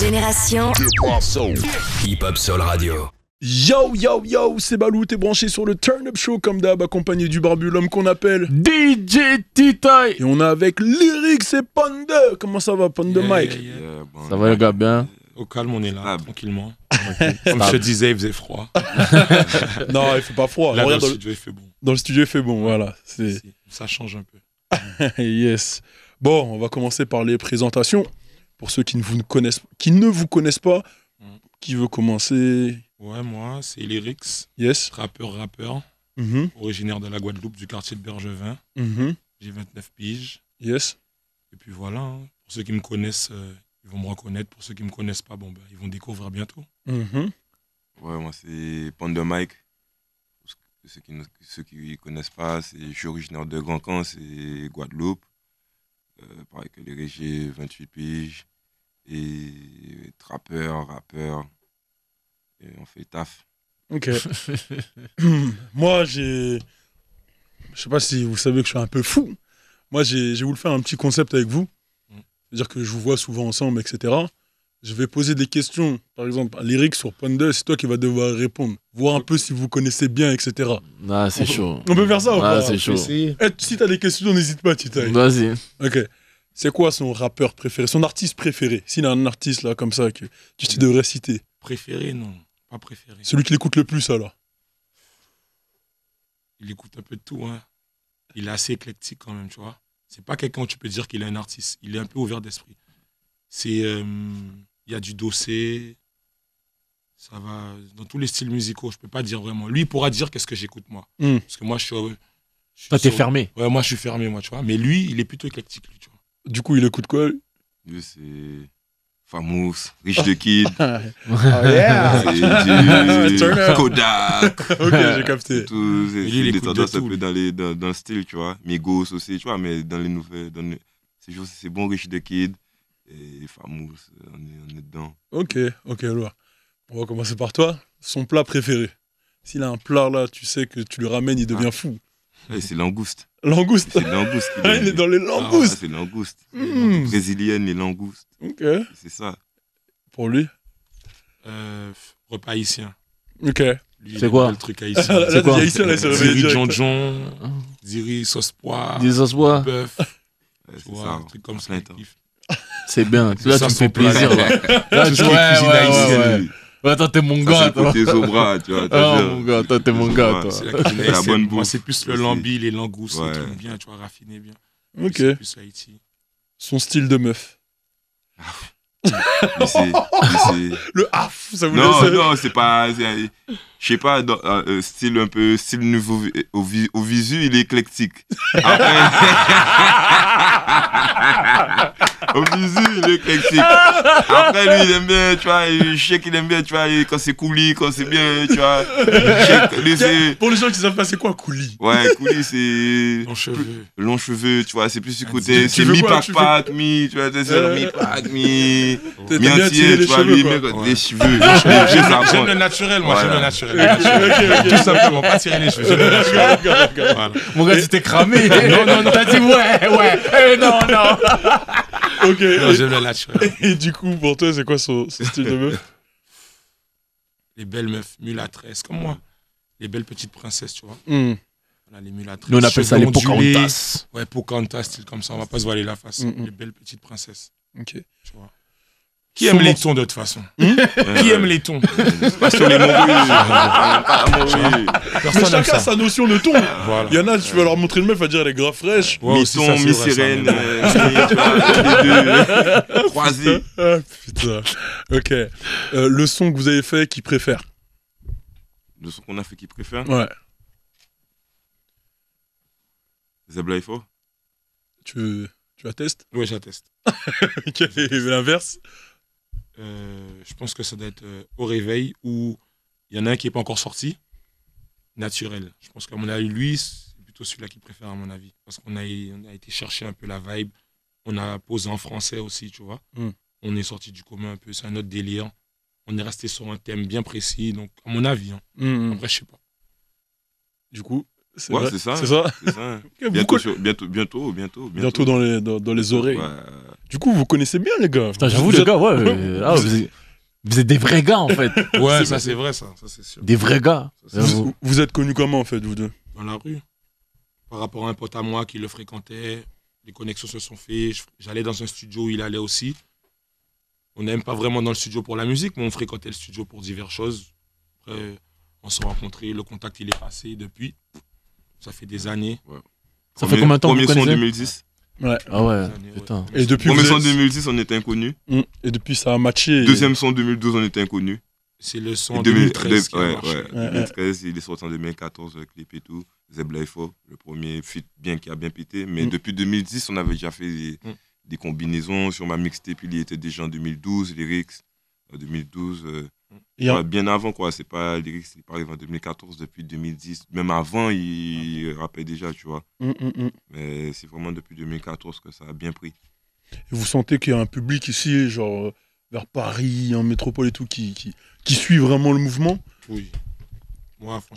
Génération Hip Hop Soul Radio. Yo yo yo, c'est Balou, t'es branché sur le Turn Up Show comme d'hab, accompagné du barbu, l'homme qu'on appelle DJ t Et on est avec Lyrics et Panda. Comment ça va, Panda Mike Ça va les gars bien Au calme, on est là, ah, tranquillement. comme je disais, il faisait froid. non, il fait pas froid. dans, le studio, il fait bon. Dans le studio, il fait bon, voilà. Ça change un peu. yes. Bon, on va commencer par les présentations pour ceux qui ne vous connaissent, qui ne vous connaissent pas, mm. qui veut commencer Ouais, moi, c'est Lyrix. Yes. Rappeur, rappeur. Mm-hmm. Originaire de la Guadeloupe, du quartier de Bergevin. Mm-hmm. J'ai 29 piges. Yes. Et puis voilà, hein. pour ceux qui me connaissent, euh, ils vont me reconnaître. Pour ceux qui ne me connaissent pas, bon, ben, ils vont découvrir bientôt. Mm-hmm. Ouais, moi, c'est Panda Mike. Pour ceux qui ne connaissent pas, je suis originaire de Grand Camp, c'est Guadeloupe. Euh, pareil que les j'ai 28 piges et trappeur, rappeur. Et on fait taf. Ok. Moi, j'ai. Je sais pas si vous savez que je suis un peu fou. Moi, j'ai voulu faire un petit concept avec vous. Mm. C'est-à-dire que je vous vois souvent ensemble, etc. Je vais poser des questions, par exemple, à Lyric sur 2 c'est toi qui vas devoir répondre. Voir un peu si vous connaissez bien, etc. Ah, c'est chaud. On peut faire ça ou ah, pas c'est chaud. Et eh, si t'as des questions, n'hésite pas, Titaï. Vas-y. Ok. C'est quoi son rappeur préféré, son artiste préféré S'il a un artiste là comme ça que tu, te devrais citer. Préféré, non, pas préféré. Celui qui l'écoute le plus alors Il écoute un peu de tout, hein. Il est assez éclectique quand même, tu vois. C'est pas quelqu'un où tu peux dire qu'il est un artiste. Il est un peu ouvert d'esprit. C'est. Euh, il y a du dossier. Ça va dans tous les styles musicaux. Je peux pas dire vraiment. Lui il pourra dire qu'est-ce que j'écoute moi. Hmm. Parce que moi, je suis. Je suis Toi, fermé. Ouais, moi, je suis fermé, moi, tu vois. Mais lui, il est plutôt éclectique, du coup, il écoute quoi Lui, c'est. Famous, Rich de Kid. oh yeah! Du... Kodak. ok, j'ai capté. il des tendances un peu dans, les, dans, dans, le style, tu vois. Mes gosses aussi, tu vois, mais dans les nouvelles. Dans C'est, bon, Rich de Kid. Et Famous, on est, on est dedans. Ok, ok, alors. On va commencer par toi. Son plat préféré. S'il a un plat là, tu sais que tu le ramènes, il ah. devient fou c'est langouste. Langouste. C'est langouste. Ah, il, ah, hmm. il est dans les langoustes. c'est langouste Mmh. Les brésiliennes, les langoustes. Ok. C'est ça. Pour lui euh, Repas haïtien. Ok. Ah, c'est quoi le truc haïtien C'est quoi haïtien, là, Diri jonjon, Ziri, sauce poire, des sauce poire, bœuf. Ouais, c'est ça, un truc comme ça. Hein. C'est bien. Là, tu me fais plaisir. Là, tu cuisine haïtienne. Ouais, toi, t'es mon gars, toi. T'es bras, tu vois. Ah, mon gars, toi, t'es mon gars, toi. C'est la bonne bouffe. C'est plus le lambi, les langoustes, ouais. tout bien, tu vois, raffiné bien. Ok. C'est plus Haïti. Son style de meuf. Ah. mais mais le haf, ça vous Non, non, c'est pas je sais pas, euh, euh, style un peu, style nouveau euh, au, visu, il est éclectique. Après, au visu, il est éclectique. Après, lui, il aime bien, tu vois, je sais qu'il aime bien, tu vois, quand c'est coulis, quand c'est bien, tu vois. lui, pour les gens qui savent pas, c'est quoi coulis Ouais, coulis, c'est. Long cheveux. Long cheveux, tu vois, c'est plus du ah, côté. C'est mi-pac-pac, mi, tu vois, c'est mi-pac, mi. Mi-entier, tu vois, lui, il met les cheveux. J'aime le naturel, moi, j'aime le naturel. Tout simplement, pas tirer les cheveux. Mon gars, tu cramé. Non, non, non. T'as dit ouais, ouais. Euh, non, non. ok. Non, j'aime la lâcher. Et du coup, pour toi, c'est quoi son, style de meuf Les belles meufs mulâtresses, comme moi. Les belles petites princesses, tu vois. Hmm. On les Nous, on appelle ça les Pocahontas. Ouais, Pocahontas, style comme ça. On va pas se voiler la face. Hmm, hmm. Les belles petites princesses. Ok. Tu vois. Qui aime les tons de toute façon hmm Qui aime les tons Pas sur les mots Mais chacun sa notion de ton. Il y en a, tu vas leur montrer le meuf, va dire elle est grave fraîche. mi-ton, mi-sirène, euh, croisé. Ah, putain. Ok. Euh, le son que vous avez fait, qui préfère Le son qu'on a fait, qui préfère Ouais. Zablaifo Tu, tu attestes Ouais, j'atteste. Quel est l'inverse euh, je pense que ça doit être euh, au réveil où il y en a un qui n'est pas encore sorti, naturel. Je pense qu'à mon avis, lui, c'est plutôt celui-là qui préfère, à mon avis. Parce qu'on a, on a été chercher un peu la vibe. On a posé en français aussi, tu vois. Hmm. On est sorti du commun un peu, c'est un autre délire. On est resté sur un thème bien précis, donc à mon avis. Hein. vrai, hmm, hmm. je sais pas. Du coup, c'est ouais, ça. C'est ça. bientôt, bientôt, bientôt, bientôt, bientôt. dans les, dans, dans les oreilles. Ouais. Du coup, vous connaissez bien les gars. j'avoue, les gars, ouais. Ah, vous, êtes, des vrais gars, en fait. Ouais, ça c'est vrai, ça. Des vrais gars. vous, êtes connus comment, en fait, vous deux Dans la rue. Par rapport à un pote à moi qui le fréquentait, les connexions se sont faites. J'allais dans un studio où il allait aussi. On n'aime pas vraiment dans le studio pour la musique, mais on fréquentait le studio pour diverses choses. Après, on s'est rencontrés, le contact il est passé depuis. Ça fait des années. Ça fait combien de temps vous 2010. Ouais. Ah ouais, putain. Et depuis. Premier son en on était inconnu. Hum. Et depuis, ça a matché. Deuxième son 2012, on était inconnu. C'est le son 2013 ouais, 2013, il est sorti en 2014, le clip et tout. Zeb le premier fit bien qui a bien pété. Mais hum. depuis 2010, on avait déjà fait hum. des, combinaisons sur ma mixtape. Il était déjà en 2012, Lyrics. En euh, 2012, bien avant, quoi. C'est pas lyrics, il pas en 2014, depuis 2010. Même avant, il rappelait déjà, tu vois. Hum, hum, hum. Mais c'est vraiment depuis 2014 que ça a bien pris. vous sentez qu'il y a un public ici, genre euh, vers Paris, en métropole et tout, qui, qui, qui suit vraiment le mouvement Oui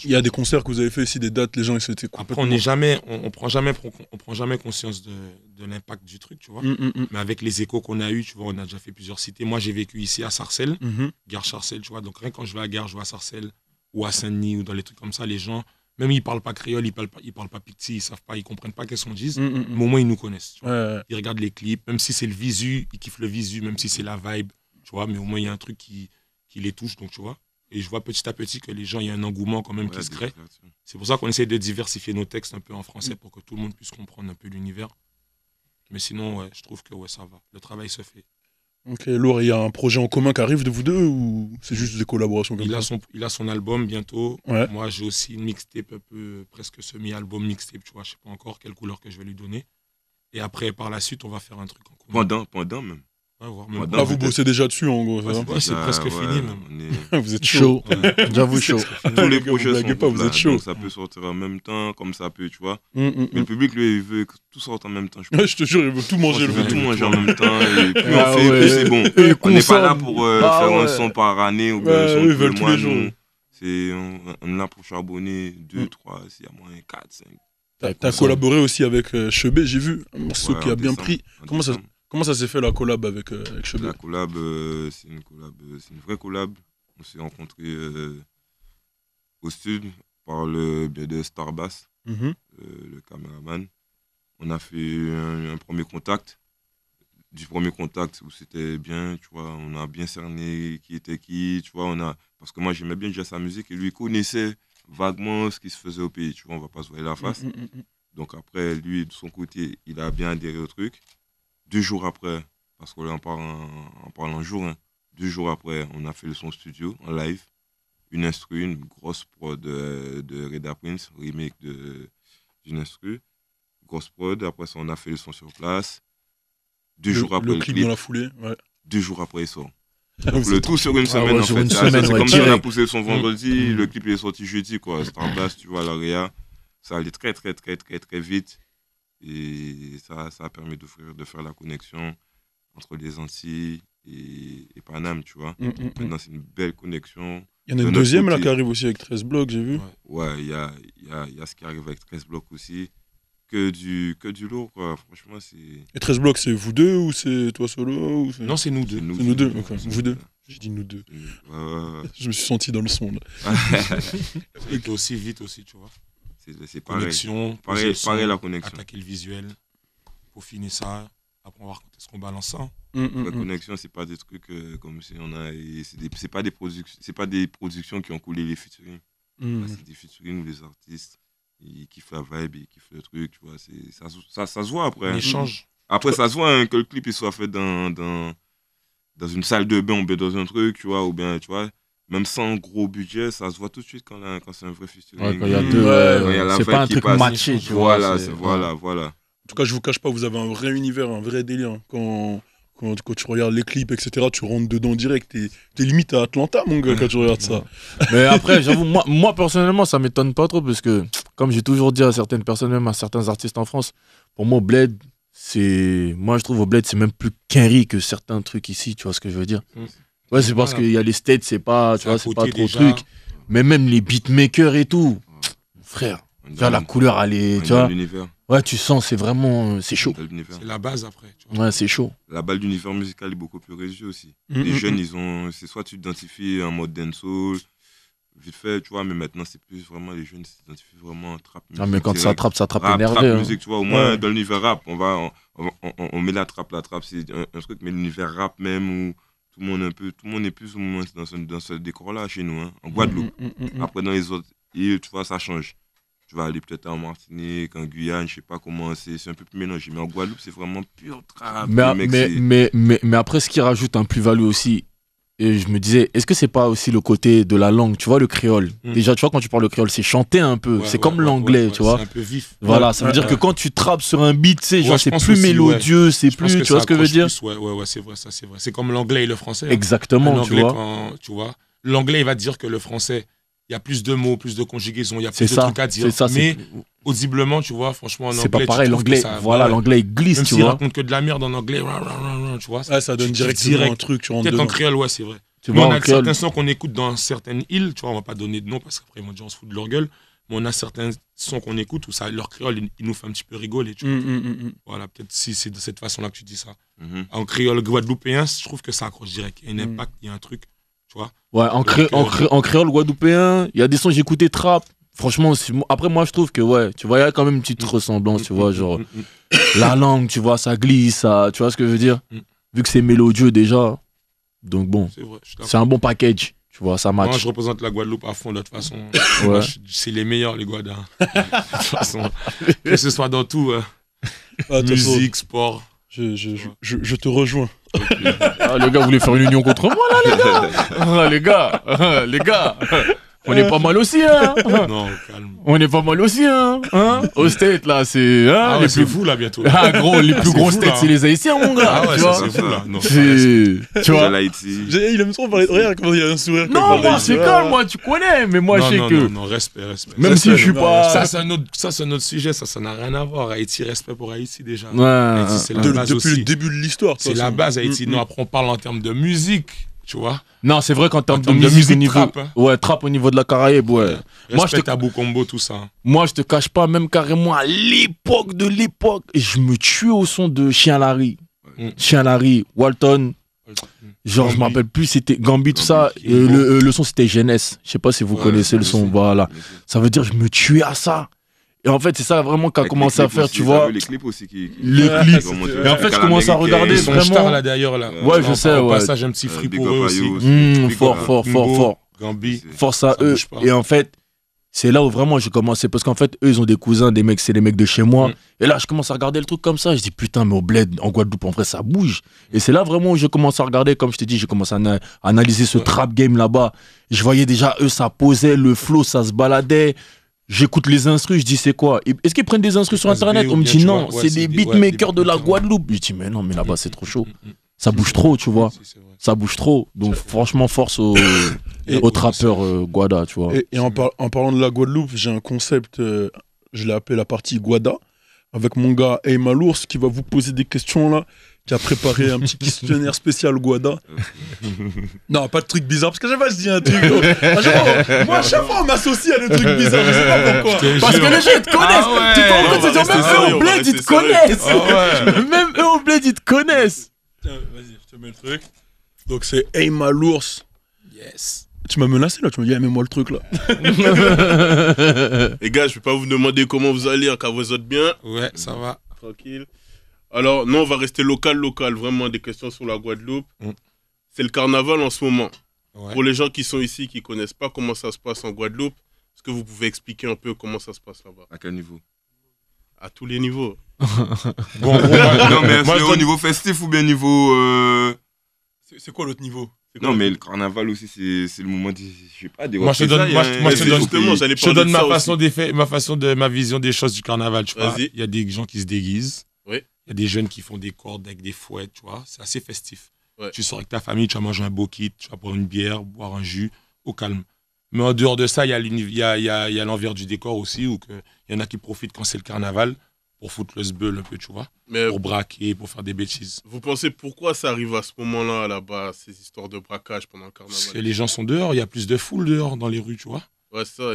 il y a des concerts que vous avez fait ici, des dates, les gens ils s'étaient Après, on n'est jamais, on, prend jamais, on prend jamais conscience de, l'impact du truc, tu vois. Mm, mm, mm. Mais avec les échos qu'on a eu, tu vois, on a déjà fait plusieurs cités. Moi, j'ai vécu ici à Sarcelles, mm-hmm. gare Sarcelles, tu vois. Donc rien quand je vais à gare, je vais à Sarcelles ou à Saint-Denis ou dans les trucs comme ça, les gens, même ils parlent pas créole, ils parlent pas, ils parlent pas picti, ils savent pas, ils comprennent pas qu'est-ce qu'on dit. Mais au moins ils nous connaissent. Ils regardent les clips, même si c'est le visu, ils kiffent le visu, même si c'est la vibe, tu vois. Mais au moins il y a un truc qui les touche, donc tu vois. Et je vois petit à petit que les gens, il y a un engouement quand même qui se crée. C'est pour ça qu'on essaie de diversifier nos textes un peu en français mm. pour que tout le monde puisse comprendre un peu l'univers. Mais sinon, je trouve que ouais, ça va. Le travail se fait. Ok, Laure, il y a un projet en commun qui arrive de vous deux ou c'est juste des collaborations il a son, album bientôt. Moi, j'ai aussi une mixtape un peu, presque semi-album mixtape, tu vois. Je sais pas encore quelle couleur que je vais lui donner. Et après, par la suite, on va faire un truc en commun. Pendant, pendant même ah, vous, bossez déjà dessus, en gros. c'est presque fini, vous êtes chaud. J'avoue, chaud. Tous les projets sont pas, vous êtes chaud. Ça peut sortir en même temps, comme ça peut, tu vois. Mm, mm, mm. mais le public, lui, il veut que tout sorte en même temps. Je, te jure, il veut tout manger. Il veut tout manger en même temps. Et plus on ah fait, plus c'est bon. on n'est pas là pour euh, bah faire un son par année ou bien un son tous les jours. on est là pour charbonner 2, 3, s'il y a moins 4, 5. T'as collaboré aussi avec euh, Chebé, j'ai vu un morceau qui a bien pris. Comment ça Comment ça s'est fait la collab avec, euh, La collab, euh, c'est une collab, euh, c'est une vraie collab. On s'est rencontré euh, au sud par le biais de Starbass, mhm. le caméraman. On a fait un, premier contact. Du premier contact où c'était bien, tu vois, on a bien cerné qui était qui, tu vois, on a parce que moi j'aimais bien déjà sa musique et lui connaissait vaguement ce qui se faisait au pays, tu vois, on va pas se voir la mhm, face. Mhm, Donc après lui de son côté, il a bien adhéré au truc deux jours après, parce qu'on en parle un jour, hein. deux jours après, on a fait le son studio en live. Une instru, une grosse prod de, de Reda Prince, remake d'une instru. Grosse prod, après ça, on a fait le son sur place. Deux jours après le, clip, dans l'a foulée. Deux jours après, il sort. Ah le tout sur une semaine, ah en fait. C'est comme on a poussé son mm. vendredi, le clip est sorti jeudi, quoi. place, tu vois, la réa. Ça allait très, très, très, très, très vite. Et ça, ça permet d'offrir, de faire la connexion entre les Antilles et, Paname, tu vois. Mm, mm, Maintenant, mm. c'est une belle connexion. Il y en a une deuxième là qui arrive aussi avec 13 blocs, j'ai vu. Ouais, il y, a, y, a, ce qui arrive avec 13 blocs aussi. Que du, que du lourd, quoi. Franchement, c'est. Et 13 blocs, c'est vous deux ou c'est toi solo ou Non, c'est nous deux. C'est nous, deux, Vous deux. J'ai dit nous deux. Je me suis senti dans le son. Là. et aussi vite aussi, tu vois. C'est pareil. pareil, pareil la connexion. Attaquer le visuel, pour finir ça. Après, on va raconter ce qu'on balance ça. Hein. Mm, mm, la mm. connexion, c'est pas des trucs euh, comme si on a. C'est pas, des c'est pas des productions qui ont coulé les featuring. Bah, c'est des featuring où les artistes ils kiffent la vibe, ils kiffent le truc, tu vois. Ça, ça, ça se voit après. Un hein. échange. Après, ça se voit hein, que le clip il soit fait dans, dans, dans une salle de bain ou dans un truc, tu vois, ou bien, tu vois même sans gros budget, ça se voit tout de suite quand, c'est un vrai festival. quand il y a deux. Ouais, c'est pas un truc matché, voilà, Voilà, voilà. En tout cas, je vous cache pas, vous avez un vrai univers, un vrai délire. Hein. Quand, quand, tu regardes les clips, etc., tu rentres dedans direct. T'es es limite à Atlanta, mon gars, quand tu regardes ça. Mais après, j'avoue, moi, personnellement, ça m'étonne pas trop parce que, comme j'ai toujours dit à certaines personnes, même à certains artistes en France, pour moi, Bled, c'est. Moi, je trouve au Bled, c'est même plus qu'un riz que certains trucs ici, tu vois ce que je veux dire. Mm. Ouais, c'est parce qu'il y a les States, c'est pas, tu vois, c'est pas trop truc. Mais même les beatmakers et tout, frère, la couleur, elle est, tu vois. Ouais, tu sens, c'est vraiment, c'est chaud. C'est la base après. Tu vois. Ouais, c'est chaud. La balle d'univers musical est beaucoup plus réduite aussi. Mm, les mm, jeunes, mm. ils ont, c'est soit tu t'identifies en mode dancehall, vite fait, tu vois, mais maintenant c'est plus vraiment les jeunes s'identifient vraiment en trap Ah, mais quand ça attrape, ça attrape ah, énervé. Trap hein. musique, tu vois, au moins dans l'univers rap, on va, on, on, met la trappe, la trappe, c'est un, un, truc, mais l'univers rap même où tout le monde un peu tout le monde est plus ou moins dans ce, dans décor là chez nous hein, en Guadeloupe mm, mm, mm, après dans les autres et tu vois ça change tu vas aller peut-être en Martinique en Guyane je sais pas comment c'est c'est un peu plus mélangé mais en Guadeloupe c'est vraiment pur travail. mais, mais, mais, mais, après ce qui rajoute un plus value aussi et je me disais, est-ce que c'est pas aussi le côté de la langue, tu vois, le créole mm. Déjà, tu vois, quand tu parles le créole, c'est chanter un peu, c'est comme l'anglais, tu vois. C'est un peu vif. Voilà, ça veut dire que quand tu trappes sur un beat, c'est plus mélodieux, c'est plus, tu vois ce que je veux dire Ouais, ouais, ouais, c'est vrai, ça, c'est vrai. C'est comme l'anglais et le français. Hein. Exactement, tu vois. tu vois, l'anglais, il va dire que le français, il y a plus de mots, plus de conjugaisons, il y a plus de trucs à dire. mais audiblement, tu vois, franchement, en anglais. C'est pas pareil, l'anglais. Voilà, l'anglais, glisse, tu vois. raconte que de la merde en anglais, tu vois. ça donne directement un truc, tu Peut-être en créole, ouais, c'est vrai. Tu vois, on a certains sons qu'on écoute dans certaines îles, tu vois, on va pas donner de nom parce qu'après, ils vont dire on se fout de leur gueule. Mais on a certains sons qu'on écoute où ça, leur créole, il, nous fait un petit peu rigoler, tu vois. Mm, mm, mm, voilà, peut-être si c'est de cette façon-là que tu dis ça. Mm-hmm. En créole guadeloupéen, je trouve que ça accroche direct. Il y a un impact, il y a un truc. Ouais, en, créole guadeloupéen, il y a des sons que j'écoutais trap. Franchement, après moi je trouve que ouais, tu vois, il y a quand même une petite mm. ressemblance, tu mm, vois, mm, genre la langue, tu vois, ça glisse, tu vois ce que je veux dire Vu que c'est mélodieux déjà. Donc bon, c'est un bon package. Tu vois, ça match. Moi, je représente la Guadeloupe à fond, de toute façon. C'est les meilleurs, les Guadeloupes. de toute façon, que ce soit dans tout, hein. ah, musique, sport, je, je, te rejoins. Ah, les gars voulez faire une union contre moi, là, les gars. Ah, les gars, les gars. On est pas mal aussi, hein Non, calme. On est pas mal aussi, hein, hein Au state, là, c'est... Hein, ah plus... fous, là, bientôt. Ah, gros, les plus gros têtes, c'est les Haïtiens, mon gars Ah ouais, c'est fou, là. Non, tu vois Il aime trop parler de rien, comment il a un sourire. Non, moi, c'est calme, moi, tu connais, mais moi, je sais que... Non, non, respect, respect. Même si je suis pas... Ça, c'est un autre sujet, ça, ça n'a rien à voir. Haïti, respect pour Haïti, déjà. Haïti, c'est la base Depuis le début de l'histoire, C'est la base, Haïti. Mm, non, mm. après, on parle en termes de musique tu vois Non, c'est vrai qu'en termes de, musique, au niveau, trap, hein. ouais, trap au niveau de la Caraïbe, ouais. moi, je te tabou combo tout ça. Moi, je te cache pas, même carrément à l'époque de l'époque, je me tuais au son de Chien Larry, mm. Chien Larry, Walton. Genre, je m'appelle plus, c'était Gambi, tout ça. Euh, euh, le, son, c'était Jeunesse. Je sais pas si vous connaissez le son. Voilà. Ça veut dire, je me tuais à ça. Et en fait, c'est ça vraiment qu'a commencé à faire, tu vois. Les clips aussi qui. les clips. Et en fait, je commence à regarder. vraiment... Star, là d'ailleurs là. Ouais, je sais. Au passage, un petit aussi. Hmm, fort, fort, fort, fort. Force à eux. Et en fait, c'est là où vraiment j'ai commencé. Parce qu'en fait, eux, ils ont des cousins, des mecs, c'est les mecs de chez moi. Hmm. Et là, je commence à regarder le truc comme ça. Je dis, putain, mais au bled, en Guadeloupe, en vrai, ça bouge. Et c'est là vraiment où je commence à regarder. Comme je t'ai dit, j'ai commencé à analyser ce trap game là-bas. Je voyais déjà, eux, ça posait, le flow, ça se baladait. J'écoute les instrus, je dis c'est quoi Est-ce qu'ils prennent des instrus sur Internet On me dit non, c'est des beatmakers de la Guadeloupe. Je dis mais non, mais là-bas mm, c'est mm, trop chaud. Mm, Ça bouge trop, tu vois. Ça bouge trop. Donc franchement, force aux, aux trappeurs euh, Guada, tu vois. Et, en, parlant de la Guadeloupe, j'ai un concept, euh, je l'ai appelé la partie Guada, avec mon gars Ours qui va vous poser des questions là tu as préparé un petit questionnaire spécial Guada. non, pas de truc bizarre, parce que j'avais je dis un truc. moi, à chaque fois, on m'associe à des trucs bizarres, je sais pas pourquoi. Parce que les gens, ils te ah connaissent. tu te rends compte, c'est ah même eux au bled, ils te connaissent. Même eux au bled, ils te connaissent. Vas-y, je te mets le truc. Donc, c'est à l'ours. Yes. Tu m'as menacé là, tu m'as dit, « moi le truc là. les gars, je vais pas vous demander comment vous allez, hein, car vous êtes bien. Ouais, ça va. Tranquille. Alors, non, on va rester local, local. Vraiment, des questions sur la Guadeloupe. Mm. C'est le carnaval en ce moment. Pour les gens qui sont ici, qui ne connaissent pas comment ça se passe en Guadeloupe, est-ce que vous pouvez expliquer un peu comment ça se passe là-bas À quel niveau À tous les niveaux. bon, non, mais c'est au niveau festif ou bien niveau. Euh, c'est quoi l'autre niveau non, mais le carnaval aussi, c'est le moment, de, je sais pas, des Moi, je te donne, moi, je donne, je donne ma, façon ma façon de ma vision des choses du carnaval. Tu vois, il y a des gens qui se déguisent. Il y a des jeunes qui font des cordes avec des fouettes, tu vois. C'est assez festif. Tu sors avec ta famille, tu vas manger un beau kit, tu vas boire une bière, boire un jus, au calme. Mais en dehors de ça, il y a l'envers du décor aussi, où il y en a qui profitent quand c'est le carnaval pour foutre le sbeul un peu, tu vois. pour braquer, pour faire des bêtises. Vous pensez pourquoi ça arrive à ce moment-là, là-bas, ces histoires de braquage pendant le carnaval Parce que les gens sont dehors, il y a plus de foule dehors dans les rues, tu vois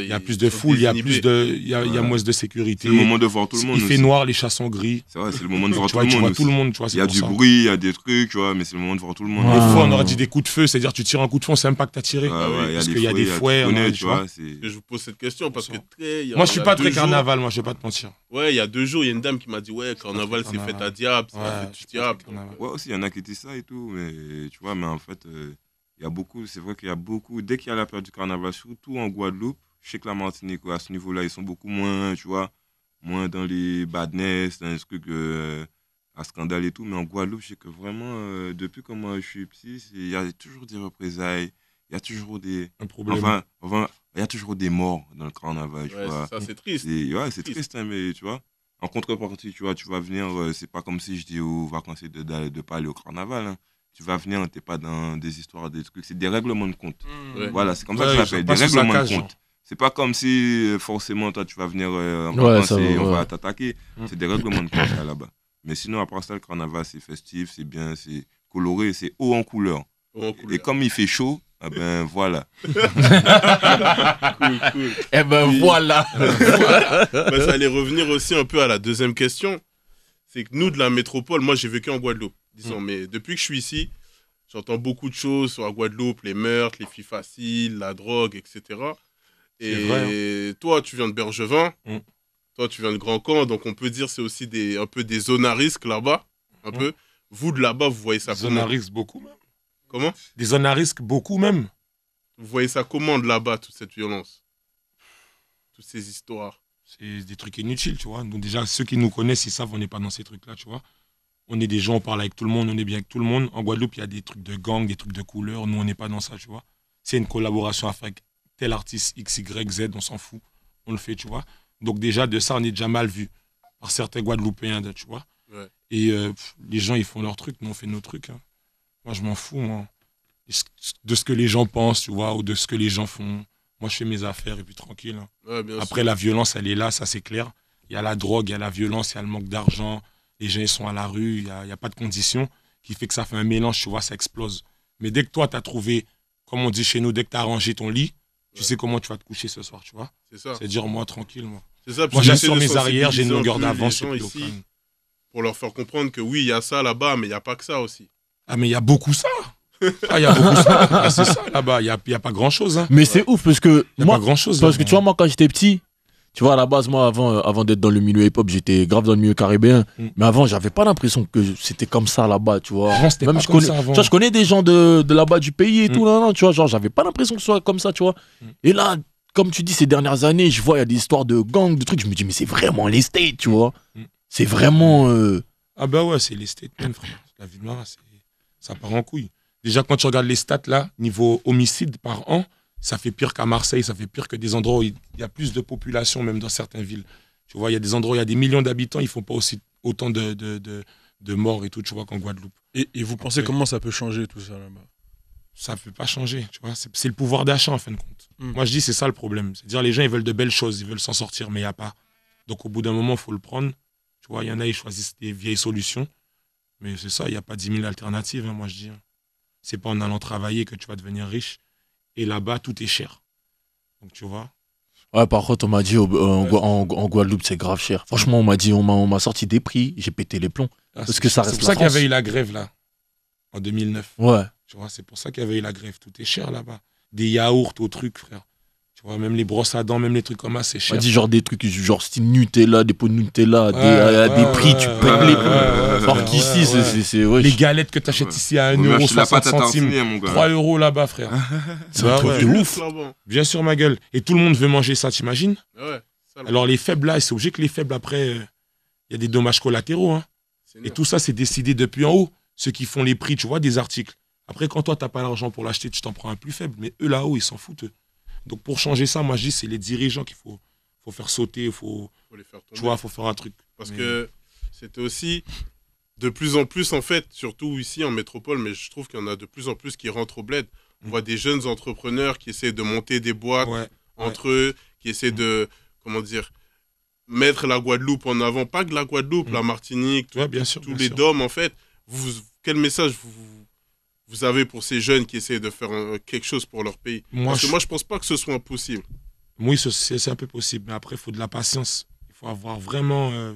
il y a plus de foule, il y a plus de, il y a, moins de sécurité. le moment de voir tout le monde. Il fait noir, les chats sont gris. C'est vrai, c'est le moment de voir tout, le monde tout le monde. Tu vois Il y a du bruit, il y a des trucs, tu vois, mais c'est le moment de voir tout le monde. Des fois, on aurait dit des coups de feu, c'est-à-dire tu tires un coup de feu, c'est un même pas que t'as tiré, parce qu'il y a des fouets. Tu Je vous pose cette question parce que très. Moi, je suis pas très carnaval, moi, je vais pas te mentir. Ouais, il y a deux jours, il y a une dame qui m'a dit ouais, carnaval, c'est fait à diable, c'est fait à diable. Ouais, aussi, il y en a qui étaient ça et tout, mais tu vois, mais en fait. Il y a beaucoup, c'est vrai qu'il y a beaucoup, dès qu'il y a la peur du carnaval, surtout en Guadeloupe, chez la Martinique, à ce niveau-là, ils sont beaucoup moins, tu vois, moins dans les badness, dans les trucs euh, à scandale et tout. Mais en Guadeloupe, je sais que vraiment, euh, depuis que je suis petit, il y a toujours des représailles, il y a toujours des. Un problème. Enfin, il y a toujours des morts dans le carnaval, tu ouais, vois. Ça, c'est triste. ouais, c'est triste, hein, mais tu vois. En contrepartie, tu vois, tu vas venir, euh, c'est pas comme si je dis aux vacances de, de, pas aller au carnaval. Hein tu vas venir, t'es pas dans des histoires, des trucs. C'est des règlements de compte. Mmh. Voilà, c'est comme ça que je l'appelle, des règlements de compte. Hein. C'est pas comme si euh, forcément toi tu vas venir euh, en France et on va t'attaquer. C'est des règlements de compte là-bas. Mais sinon, à ça, le carnaval, c'est festif, c'est bien, c'est coloré, c'est haut en couleur. Et, comme il fait chaud, eh ben voilà. et Eh ben voilà. mais ça allait revenir aussi un peu à la deuxième question. C'est que nous, de la métropole, moi j'ai vécu en Guadeloupe disons. Mais depuis que je suis ici, j'entends beaucoup de choses sur la Guadeloupe, les meurtres, les filles faciles, la drogue, etc. Et hein. toi, tu viens de Bergevin, mm. toi, tu viens de Grand Camp, donc on peut dire c'est aussi des, un peu des zones à risque là-bas, un mm. peu. Vous, de là-bas, vous voyez ça Des Zones à risque beaucoup même. Comment Des zones à risque beaucoup même. Vous voyez ça comment de là-bas, toute cette violence Toutes ces histoires c'est des trucs inutiles, tu vois. Donc déjà, ceux qui nous connaissent, ils savent, on n'est pas dans ces trucs-là, tu vois on est des gens, on parle avec tout le monde, on est bien avec tout le monde. En Guadeloupe, il y a des trucs de gang, des trucs de couleur. Nous, on n'est pas dans ça, tu vois. C'est une collaboration avec tel artiste X, Y, Z, on s'en fout. On le fait, tu vois. Donc, déjà, de ça, on est déjà mal vu par certains Guadeloupéens, tu vois. Et euh, les gens, ils font leur truc, nous, on fait nos trucs. Hein. Moi, je m'en fous, De ce que les gens pensent, tu vois, ou de ce que les gens font. Moi, je fais mes affaires et puis tranquille. Hein. Après, la violence, elle est là, ça, c'est clair. Il y a la drogue, il y a la violence, il y a le manque d'argent les gens sont à la rue, il n'y a, pas de conditions, qui fait que ça fait un mélange, tu vois, ça explose. Mais dès que toi, tu as trouvé, comme on dit chez nous, dès que tu as rangé ton lit, tu sais comment tu vas te coucher ce soir, tu vois. C'est ça. C'est dire, moi, tranquille, moi. C'est ça. Moi, j'assure mes arrières, j'ai une longueur d'avance. Pour leur faire comprendre que oui, il y a ça là-bas, mais il n'y a pas que ça aussi. Ah, mais il y a beaucoup ça. Ah, il y a beaucoup ça. Ah, c'est ça là-bas. Il n'y a, a, pas grand-chose. Hein. Mais c'est ouf parce que. moi, grand-chose. Parce que hein. tu vois, moi, quand j'étais petit, tu vois, à la base, moi, avant, euh, avant d'être dans le milieu hip-hop, j'étais grave dans le milieu caribéen. Mm. Mais avant, j'avais pas l'impression que c'était comme ça là-bas, tu vois. Même je connais, je connais des gens de, là-bas du pays et mm. tout, non, non, tu vois, genre, j'avais pas l'impression que ce soit comme ça, tu vois. Mm. Et là, comme tu dis, ces dernières années, je vois, il y a des histoires de gangs, de trucs. Je me dis, mais c'est vraiment les tu vois. C'est vraiment. Euh, ah bah ouais, c'est les States, même, La ville noire, ça part en couille. Déjà, quand tu regardes les stats, là, niveau homicide par an, ça fait pire qu'à Marseille, ça fait pire que des endroits où il y a plus de population, même dans certaines villes. Tu vois, il y a des endroits où il y a des millions d'habitants, ils ne font pas aussi autant de, morts et tout, tu vois, qu'en Guadeloupe. Et, et vous pensez comment ça peut changer tout ça là-bas Ça ne peut pas changer, tu vois. C'est le pouvoir d'achat, en fin de compte. Hmm. Moi, je dis, c'est ça le problème. cest dire les gens, ils veulent de belles choses, ils veulent s'en sortir, mais il n'y a pas. Donc, au bout d'un moment, il faut le prendre. Tu vois, il y en a, ils choisissent des vieilles solutions. Mais c'est ça, il n'y a pas 10 000 alternatives, hein, moi, je dis. Hein. C'est pas en allant travailler que tu vas devenir riche et là-bas, tout est cher. Donc, tu vois. Ouais, par contre, on m'a dit euh, en, Guadeloupe, c'est grave cher. Franchement, on m'a dit, on m'a sorti des prix, j'ai pété les plombs. Ah, parce que ça reste C'est pour ça qu'il y avait eu la grève, là, en 2009. Ouais. Tu vois, c'est pour ça qu'il y avait eu la grève. Tout est cher là-bas. Des yaourts au truc, frère. Tu vois, même les brosses à dents, même les trucs comme ça, c'est cher. On dit genre des trucs, genre style Nutella, des pots de Nutella, des, euh, prix, tu peux les prix. Alors qu'ici, c'est. Les galettes que tu achètes ici à 1,60€, centimes, 3 euros là-bas, frère. c'est un bah truc de ouf. Bien sûr, ma gueule. Et tout le monde veut manger ça, t'imagines Alors les faibles là, c'est obligé que les faibles après, euh, il y a des dommages collatéraux. Hein. Et tout ça, c'est décidé depuis en haut. Ceux qui font les prix, tu vois, des articles. Après, quand toi, t'as pas l'argent pour l'acheter, tu t'en prends un plus faible. Mais eux là-haut, ils s'en foutent. Donc pour changer ça, moi c'est les dirigeants qu'il faut, faut faire sauter, faut, faut les faire tu faut faire un truc. Parce que c'était aussi de plus en plus en fait, surtout ici en métropole, mais je trouve qu'il y en a de plus en plus qui rentrent au bled. On mm. voit des jeunes entrepreneurs qui essaient de monter des boîtes entre eux, qui essaient de comment dire mettre la Guadeloupe en avant, pas que la Guadeloupe, mm. la Martinique, tous les DOM en fait. Vous, quel message vous, vous avez pour ces jeunes qui essayent de faire quelque chose pour leur pays moi, moi, je pense pas que ce soit impossible. Oui, c'est un peu possible, mais après, il faut de la patience. Il faut avoir vraiment, euh,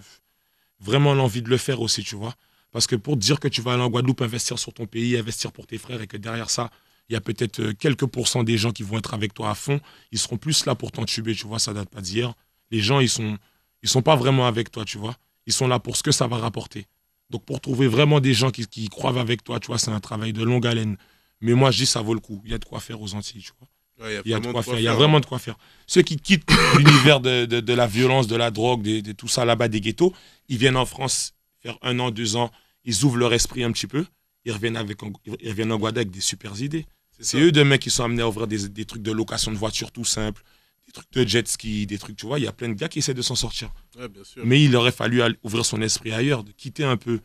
vraiment l'envie de le faire aussi, tu vois. Parce que pour dire que tu vas aller en Guadeloupe, investir sur ton pays, investir pour tes frères, et que derrière ça, il y a peut-être euh, quelques pourcents des gens qui vont être avec toi à fond, ils seront plus là pour t'entuber, tu vois, ça date pas d'hier. Les gens, ils sont, ils sont pas vraiment avec toi, tu vois. Ils sont là pour ce que ça va rapporter. Donc pour trouver vraiment des gens qui, croient croivent avec toi, tu vois, c'est un travail de longue haleine. Mais moi, je dis, ça vaut le coup. Il y a de quoi faire aux Antilles, tu vois. il y a, de quoi, faire. Il y a vraiment hein. de quoi faire. Ceux qui quittent l'univers de, la violence, de la drogue, de, tout ça là-bas, des ghettos, ils viennent en France faire un an, deux ans, ils ouvrent leur esprit un petit peu, ils reviennent, avec, en Guadeloupe avec des supers idées. C'est eux demain qui sont amenés à ouvrir des, trucs de location de voitures tout simple, des trucs de jet ski, des trucs, tu vois, il y a plein de gars qui essaient de s'en sortir. bien sûr. Mais il aurait fallu ouvrir son esprit ailleurs, de quitter un peu,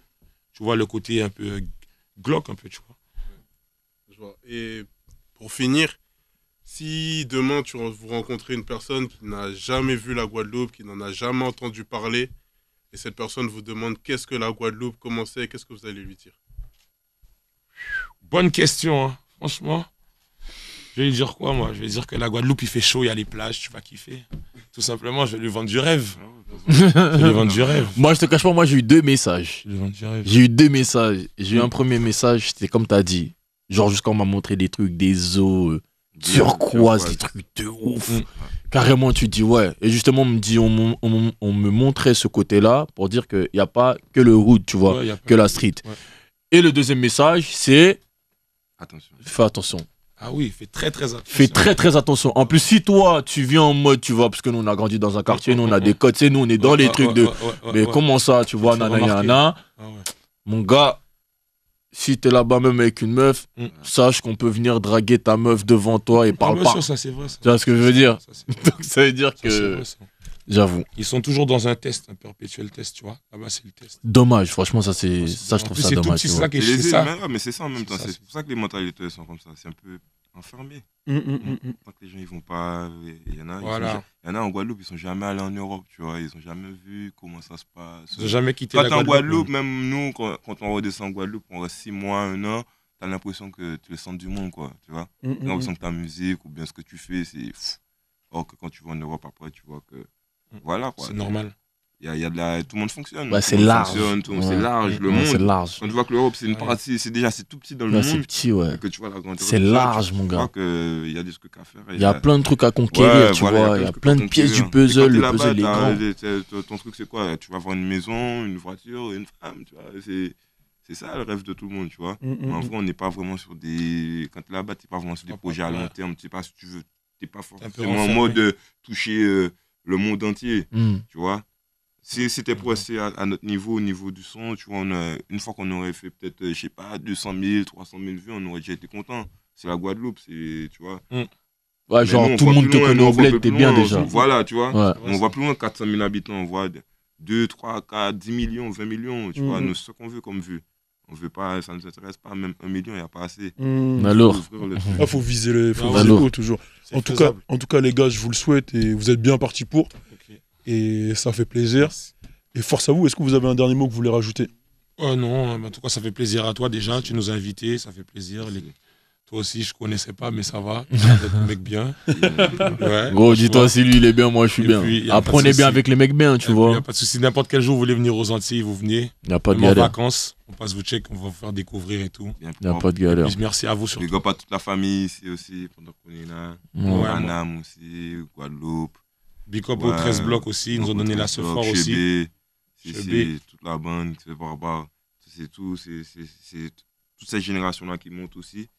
tu vois, le côté un peu glauque, un peu, tu vois. Je vois. Et pour finir, si demain tu, vous une personne qui n'a jamais vu la Guadeloupe, qui n'en a jamais entendu parler, et cette personne vous demande qu'est-ce que la Guadeloupe, comment c'est, qu'est-ce que vous allez lui dire Bonne question, hein, franchement. Je vais lui dire quoi, moi Je vais lui dire que la Guadeloupe, il fait chaud, il y a les plages, tu vas kiffer. Tout simplement, je vais lui vendre du rêve. je vais lui vendre du rêve. Moi, je te cache pas, moi, j'ai eu deux messages. J'ai eu deux messages. J'ai eu un premier message, c'était comme tu as dit. Genre, jusqu'à on m'a montré des trucs, des eaux euh, turquoise, des trucs de mm. ouf. Carrément, tu dis ouais. Et justement, on me, dit, on, m'm-, m'm-, me montrait ce côté-là pour dire qu'il n'y a pas que le route, tu vois, que la street. Et le deuxième message, c'est. Attention. Fais attention. Ah oui, fais très très attention. Fais très très attention. En plus, si toi, tu viens en mode, tu vois, parce que nous, on a grandi dans un quartier, nous, on a des codes, c'est nous, on est dans les trucs de. mais comment ça, tu vois, nanana, Nana, ah Mon gars, si t'es là-bas même avec une meuf, mm. sache qu'on peut venir draguer ta meuf devant toi et parle ah, pas. ça, c'est vrai. Tu vois ce que je veux dire ça, Donc, ça veut dire que. J'avoue. Ils sont toujours dans un test, un perpétuel test, tu vois. ah ben c'est le test. Dommage, franchement, ça, c'est, ça je trouve ça dommage. C'est ça qui est ça. Mais c'est ça en même temps. C'est pour ça que les mentalités sont comme ça. C'est un peu enfermé. Tant que les gens, ils vont pas. Il y en a, il y en Guadeloupe, ils sont jamais allés en Europe, tu vois. Ils ont jamais vu comment ça se passe. Ils ont jamais quitté la Guadeloupe. en Guadeloupe, mm. même nous, quand, on redescend en Guadeloupe, on reste six mois, un an. T'as l'impression que tu le sens du monde, quoi, tu vois. Mm, mm, t'as l'impression que ta musique ou bien ce que tu fais, c'est. Or que quand tu vas en Europe, après, tu vois que voilà quoi. C'est normal. y y a de la... Tout le monde fonctionne. Bah, c'est large. C'est large, le monde. Large. Quand tu vois que l'Europe, c'est une c'est déjà tout petit dans le monde. C'est petit, ouais. Que tu vois la grande C'est large, mon gars. Euh, il y a des trucs à faire. Il y, a plein de trucs à conquérir, tu vois. Il y a, plein de pièces du puzzle. Le puzzle est grand. Ton truc, c'est quoi Tu vas avoir une maison, une voiture, une femme, tu vois. C'est. C'est ça le rêve de tout le monde, tu vois. Mm, mm, mais en mm. vrai, on n'est pas vraiment sur des. Quand tu es là-bas, tu n'es pas vraiment sur des projets à long terme. Tu sais pas si tu veux. Tu n'es pas forcément en mode euh, toucher euh, le monde entier, hmm. tu vois. Si c'était hmm. pour à, notre niveau, au niveau du son, tu vois, une fois qu'on aurait fait peut-être, euh, je sais pas, 200 000, 300 000 vues, on aurait déjà été content. C'est la Guadeloupe, tu vois. Ouais, genre, tout le monde te connaît au bled, t'es bien déjà. Voilà, tu vois. On va plus loin, 400 000 habitants, on voit 2, 3, 4, 10 millions, 20 millions, tu hmm. vois, nous, ce qu'on veut comme vue on veut pas, ça ne nous intéresse pas, même un million, il n'y a pas assez. Hmm. Alors, il ah, faut viser le toujours. En tout, cas, en tout cas, les gars, je vous le souhaite et vous êtes bien partis pour. Et ça fait plaisir. Et force à vous, est-ce que vous avez un dernier mot que vous voulez rajouter Oh non, en tout cas, ça fait plaisir à toi déjà, tu nous as invités, ça fait plaisir. Les... Toi aussi, je connaissais pas, mais ça va. un mec bien. Gros, dis-toi si lui, il est bien, moi, je suis bien. Après, on est bien avec les mecs bien, tu vois. Il n'y a pas de souci. N'importe quel jour, vous voulez venir aux Antilles, vous venez. Il n'y a pas de vacances, on passe vous check, on va vous faire découvrir et tout. Il n'y a pas de galère. merci à vous surtout. Big up à toute la famille ici aussi, pendant qu'on est là. Ouais, aussi, Guadeloupe. Big up 13 bloc aussi, ils nous ont donné la ce fort aussi. C'est toute la bande c'est barbare. C'est tout, c'est c'est toute cette génération-là qui monte aussi.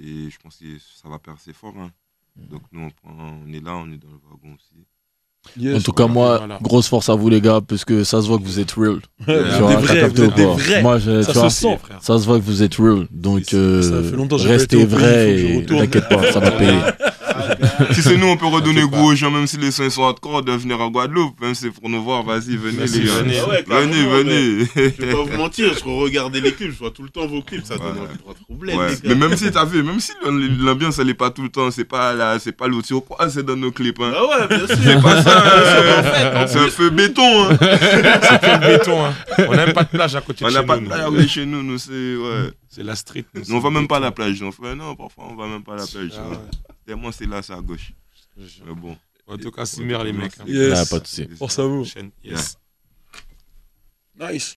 Et je pense que ça va percer fort. Hein. Mm. Donc nous, on, est là, on est dans le wagon aussi. en tout cas, moi, grosse force à vous, les gars, parce que ça se voit que vous êtes real. Moi, je, ça se sent, Ça se voit que vous êtes real. Donc, euh, restez vrai et t'inquiète pas, ça va payer. si c'est nous, on peut redonner goût aux gens, même si les soins sont hardcore, de venir à Guadeloupe, même si c'est pour nous voir, vas-y, venez les gars. Venez, venez. venez. ne vais pas vous mentir, je regarde les clips, je vois tout le temps vos clips, ça donne envie de problème. Mais même si t'as vu, même si l'ambiance elle est pas tout le temps, c'est pas là, c'est pas l'outil au quoi. c'est dans nos clips. Hein. Ah ouais, bien sûr. C'est pas ça. c'est un feu béton. Hein. c'est un feu béton. On n'a pas de plage à côté de chez nous. On n'a pas de plage chez nous, nous c'est ouais. C'est la street. Nous, on va même pas à la plage. non, parfois on va même pas à la plage. Hein. Tellement c'est là, c'est à gauche. Mais bon. En tout cas, c'est les mecs. Hein. Yes. Ah, pas de soucis. Force à vous. Yes. Nice.